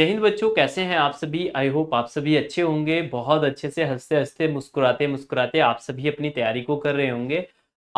जय हिंद बच्चों कैसे हैं आप सभी आई होप आप सभी अच्छे होंगे बहुत अच्छे से हंसते हंसते मुस्कुराते मुस्कुराते आप सभी अपनी तैयारी को कर रहे होंगे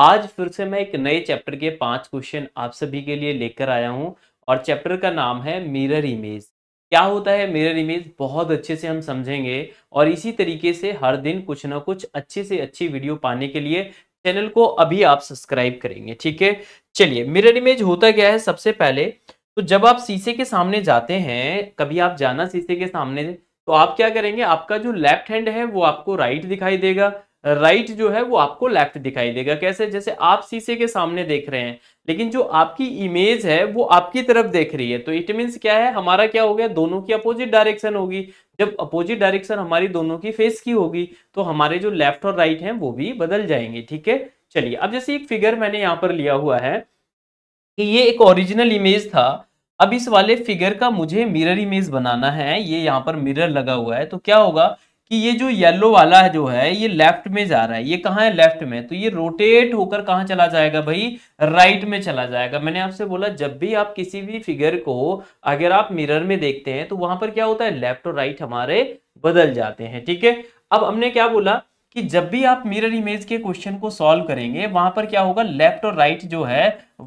आज फिर से मैं एक नए चैप्टर के पांच क्वेश्चन आप सभी के लिए लेकर आया हूं और चैप्टर का नाम है मिरर इमेज क्या होता है मिरर इमेज बहुत अच्छे से हम समझेंगे और इसी तरीके से हर दिन कुछ ना कुछ अच्छे से अच्छी वीडियो पाने के लिए चैनल को अभी आप सब्सक्राइब करेंगे ठीक है चलिए मिरर इमेज होता क्या है सबसे पहले तो जब आप शीशे के सामने जाते हैं कभी आप जाना शीशे के सामने तो आप क्या करेंगे आपका जो लेफ्ट हैंड है वो आपको राइट दिखाई देगा राइट जो है वो आपको लेफ्ट दिखाई देगा कैसे जैसे आप शीशे के सामने देख रहे हैं लेकिन जो आपकी इमेज है वो आपकी तरफ देख रही है तो इट मीन्स क्या है हमारा क्या हो गया दोनों की अपोजिट डायरेक्शन होगी जब अपोजिट डायरेक्शन हमारी दोनों की फेस की होगी तो हमारे जो लेफ्ट और राइट हैं वो भी बदल जाएंगे ठीक है चलिए अब जैसे एक फिगर मैंने यहाँ पर लिया हुआ है कि ये एक ओरिजिनल इमेज था अब इस वाले फिगर का मुझे मिरर इमेज बनाना है ये यहाँ पर मिरर लगा हुआ है तो क्या होगा कि ये जो येलो वाला है जो है ये लेफ्ट में जा रहा है ये कहाँ है लेफ्ट में तो ये रोटेट होकर कहाँ चला जाएगा भाई राइट में चला जाएगा मैंने आपसे बोला जब भी आप किसी भी फिगर को अगर आप मिरर में देखते हैं तो वहां पर क्या होता है लेफ्ट और राइट हमारे बदल जाते हैं ठीक है अब हमने क्या बोला कि जब भी आप मिरर इमेज के क्वेश्चन को सॉल्व करेंगे वहां पर क्या होगा लेफ्ट और राइट जो है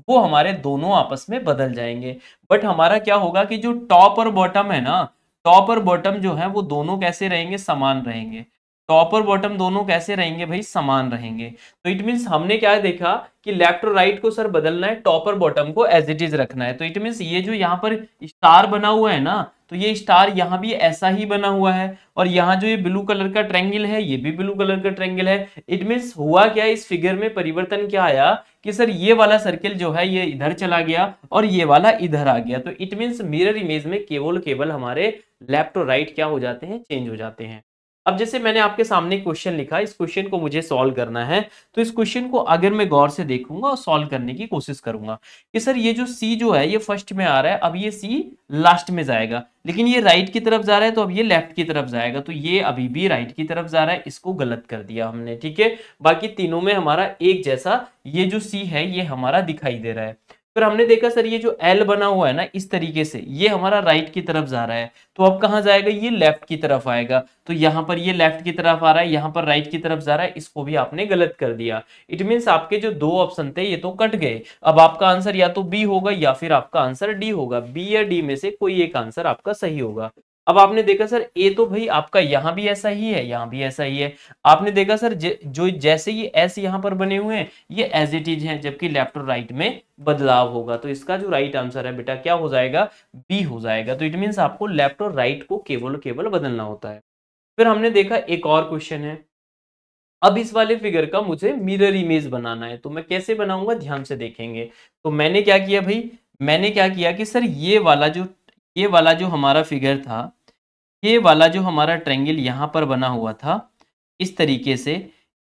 वो हमारे दोनों आपस में बदल जाएंगे बट हमारा क्या होगा कि जो टॉप और बॉटम है ना टॉप और बॉटम जो है वो दोनों कैसे रहेंगे समान रहेंगे टॉप और बॉटम दोनों कैसे रहेंगे भाई समान रहेंगे तो इट मीन्स हमने क्या देखा कि लेफ्ट और राइट को सर बदलना है टॉप और बॉटम को एज इट इज रखना है तो इट मीन्स ये जो यहाँ पर स्टार बना हुआ है ना तो ये स्टार यहाँ भी ऐसा ही बना हुआ है और यहाँ जो ये ब्लू कलर का ट्रेंगल है ये भी ब्लू कलर का ट्रेंगल है इट मीन्स हुआ क्या इस फिगर में परिवर्तन क्या आया कि सर ये वाला सर्किल जो है ये इधर चला गया और ये वाला इधर आ गया तो इट मीन्स मिरर इमेज में केवल केवल हमारे लेफ्ट और राइट क्या हो जाते हैं चेंज हो जाते हैं अब जैसे मैंने आपके सामने क्वेश्चन लिखा इस क्वेश्चन को मुझे सॉल्व करना है तो इस क्वेश्चन को अगर मैं गौर से देखूंगा और सॉल्व करने की कोशिश करूंगा कि सर ये जो सी जो है ये फर्स्ट में आ रहा है अब ये सी लास्ट में जाएगा लेकिन ये राइट की तरफ जा रहा है तो अब ये लेफ्ट की तरफ जाएगा तो ये अभी भी राइट की तरफ जा रहा है इसको गलत कर दिया हमने ठीक है बाकी तीनों में हमारा एक जैसा ये जो सी है ये हमारा दिखाई दे रहा है फिर हमने देखा सर ये जो एल बना हुआ है ना इस तरीके से ये हमारा राइट की तरफ जा रहा है तो अब कहाँ जाएगा ये लेफ्ट की तरफ आएगा तो यहाँ पर ये लेफ्ट की तरफ आ रहा है यहाँ पर राइट की तरफ जा रहा है इसको भी आपने गलत कर दिया इट मीन्स आपके जो दो ऑप्शन थे ये तो कट गए अब आपका आंसर या तो बी होगा या फिर आपका आंसर डी होगा बी या डी में से कोई एक आंसर आपका सही होगा अब आपने देखा सर ए तो भाई आपका यहाँ भी ऐसा ही है यहाँ भी ऐसा ही है आपने देखा सर जो जैसे ये एस यहाँ पर बने हुए हैं ये एज इट इज है जबकि लेफ्ट और राइट में बदलाव होगा तो इसका जो राइट आंसर है बेटा क्या हो जाएगा बी हो जाएगा तो इट मीन्स आपको लेफ्ट और राइट को केवल केवल बदलना होता है फिर हमने देखा एक और क्वेश्चन है अब इस वाले फिगर का मुझे मिरर इमेज बनाना है तो मैं कैसे बनाऊंगा ध्यान से देखेंगे तो मैंने क्या किया भाई मैंने क्या किया कि सर ये वाला जो ये वाला जो हमारा फिगर था ये वाला जो हमारा ट्रेंगल यहाँ पर बना हुआ था इस तरीके से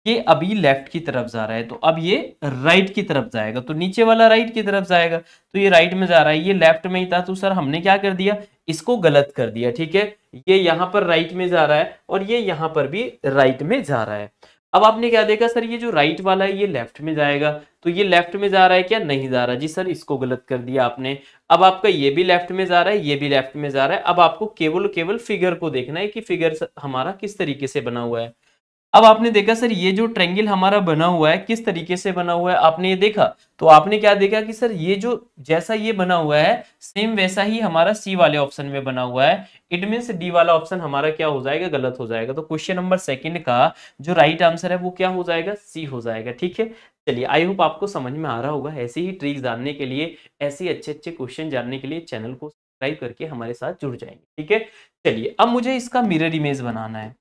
ये अभी लेफ्ट की तरफ जा रहा है तो अब ये राइट की तरफ जाएगा तो नीचे वाला राइट की तरफ जाएगा तो ये राइट में जा रहा है ये लेफ्ट में ही था तो सर हमने क्या कर दिया इसको गलत कर दिया ठीक है ये यहाँ पर राइट में जा रहा है और ये यहाँ पर भी राइट में जा रहा है अब आपने क्या देखा सर ये जो राइट वाला है ये लेफ्ट में जाएगा तो ये लेफ्ट में जा रहा है क्या नहीं जा रहा जी सर इसको गलत कर दिया आपने अब आपका ये भी लेफ्ट में जा रहा है ये भी लेफ्ट में जा रहा है अब आपको केवल केवल फिगर को देखना है कि फिगर हमारा किस तरीके से बना हुआ है अब आपने देखा सर ये जो ट्रेंगल हमारा बना हुआ है किस तरीके से बना हुआ है आपने ये देखा तो आपने क्या देखा कि सर ये जो जैसा ये बना हुआ है सेम वैसा ही हमारा सी वाले ऑप्शन में बना हुआ है इट मीन्स डी वाला ऑप्शन हमारा क्या हो जाएगा गलत हो जाएगा तो क्वेश्चन नंबर सेकंड का जो राइट right आंसर है वो क्या हो जाएगा सी हो जाएगा ठीक है चलिए आई होप आपको समझ में आ रहा होगा ऐसे ही ट्रिक जानने के लिए ऐसे अच्छे अच्छे क्वेश्चन जानने के लिए चैनल को सब्सक्राइब करके हमारे साथ जुड़ जाएंगे ठीक है चलिए अब मुझे इसका मिरर इमेज बनाना है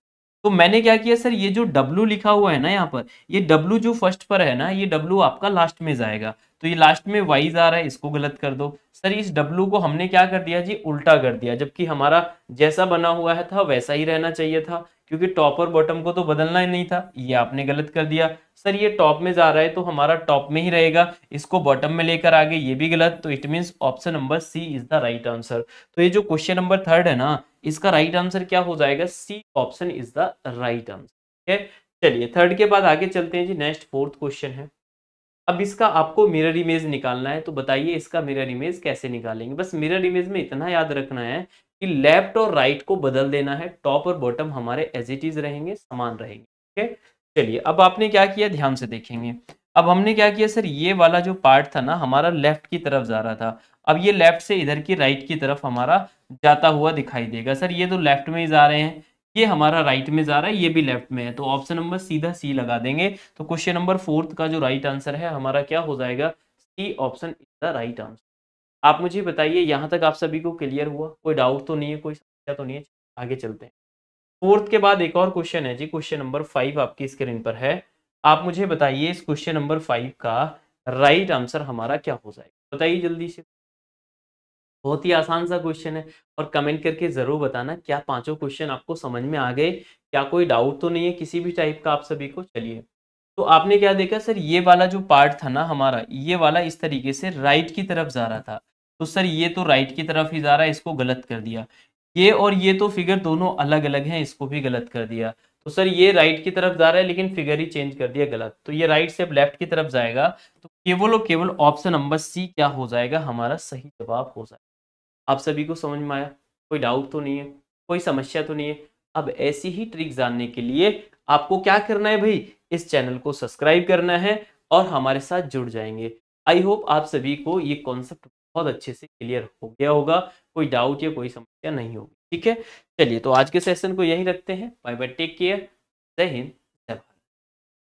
तो मैंने क्या किया सर ये जो W लिखा हुआ है ना यहाँ पर ये W जो फर्स्ट पर है ना ये W आपका लास्ट में जाएगा तो ये लास्ट में वाइज आ रहा है इसको गलत कर दो सर इस W को हमने क्या कर दिया जी उल्टा कर दिया जबकि हमारा जैसा बना हुआ है था वैसा ही रहना चाहिए था क्योंकि टॉप और बॉटम को तो बदलना ही नहीं था ये आपने गलत कर दिया सर ये टॉप में जा रहा है तो हमारा टॉप में ही रहेगा इसको बॉटम में लेकर आगे ये भी गलत तो it means option number C is the right answer तो ये जो क्वेश्चन नंबर थर्ड है ना इसका राइट आंसर क्या हो जाएगा C option is the right answer ठीक है चलिए थर्ड के बाद आगे चलते हैं जी नेक्स्ट फोर्थ क्वेश्चन है अब इसका आपको मिरर इमेज निकालना है तो बताइए इसका मिरर इमेज कैसे निकालेंगे बस मिरर इमेज में इतना याद रखना है कि लेफ्ट और राइट को बदल देना है टॉप और बॉटम हमारे एज इट इज रहेंगे समान रहेंगे ठीक है चलिए अब आपने क्या किया ध्यान से देखेंगे अब हमने क्या किया सर ये वाला जो पार्ट था ना हमारा लेफ्ट की तरफ जा रहा था अब ये लेफ्ट से इधर की राइट की तरफ हमारा जाता हुआ दिखाई देगा सर ये तो लेफ्ट में ही जा रहे हैं ये हमारा राइट में जा रहा है ये भी लेफ्ट में है तो ऑप्शन नंबर सीधा सी लगा देंगे तो क्वेश्चन नंबर फोर्थ का जो राइट आंसर है हमारा क्या हो जाएगा C option is the right answer आप मुझे बताइए यहाँ तक आप सभी को क्लियर हुआ कोई डाउट तो नहीं है कोई समस्या तो नहीं है आगे चलते हैं फोर्थ के बाद एक और क्वेश्चन है जी क्वेश्चन नंबर फाइव आपकी स्क्रीन पर है आप मुझे बताइए इस क्वेश्चन नंबर फाइव का राइट आंसर हमारा क्या हो जाएगा बताइए जल्दी से बहुत ही आसान सा क्वेश्चन है और कमेंट करके ज़रूर बताना क्या पांचों क्वेश्चन आपको समझ में आ गए क्या कोई डाउट तो नहीं है किसी भी टाइप का आप सभी को चलिए तो आपने क्या देखा सर ये वाला जो पार्ट था ना हमारा ये वाला इस तरीके से राइट की तरफ जा रहा था तो सर ये तो राइट की तरफ ही जा रहा है इसको गलत कर दिया ये और ये तो फिगर दोनों अलग अलग हैं इसको भी गलत कर दिया तो सर ये राइट की तरफ जा रहा है लेकिन फिगर ही चेंज कर दिया गलत तो ये राइट से अब लेफ्ट की तरफ जाएगा तो केवल और केवल ऑप्शन नंबर सी क्या हो जाएगा हमारा सही जवाब हो जाएगा आप सभी को समझ में आया कोई डाउट तो नहीं है कोई समस्या तो नहीं है अब ऐसी ही ट्रिक जानने के लिए आपको क्या करना है भाई इस चैनल को सब्सक्राइब करना है और हमारे साथ जुड़ जाएंगे आई होप आप सभी को ये कॉन्सेप्ट बहुत अच्छे से क्लियर हो गया होगा कोई डाउट या कोई समस्या नहीं होगी ठीक है चलिए तो आज के सेशन को यही रखते हैं बाय बाय टेक केयर जय हिंद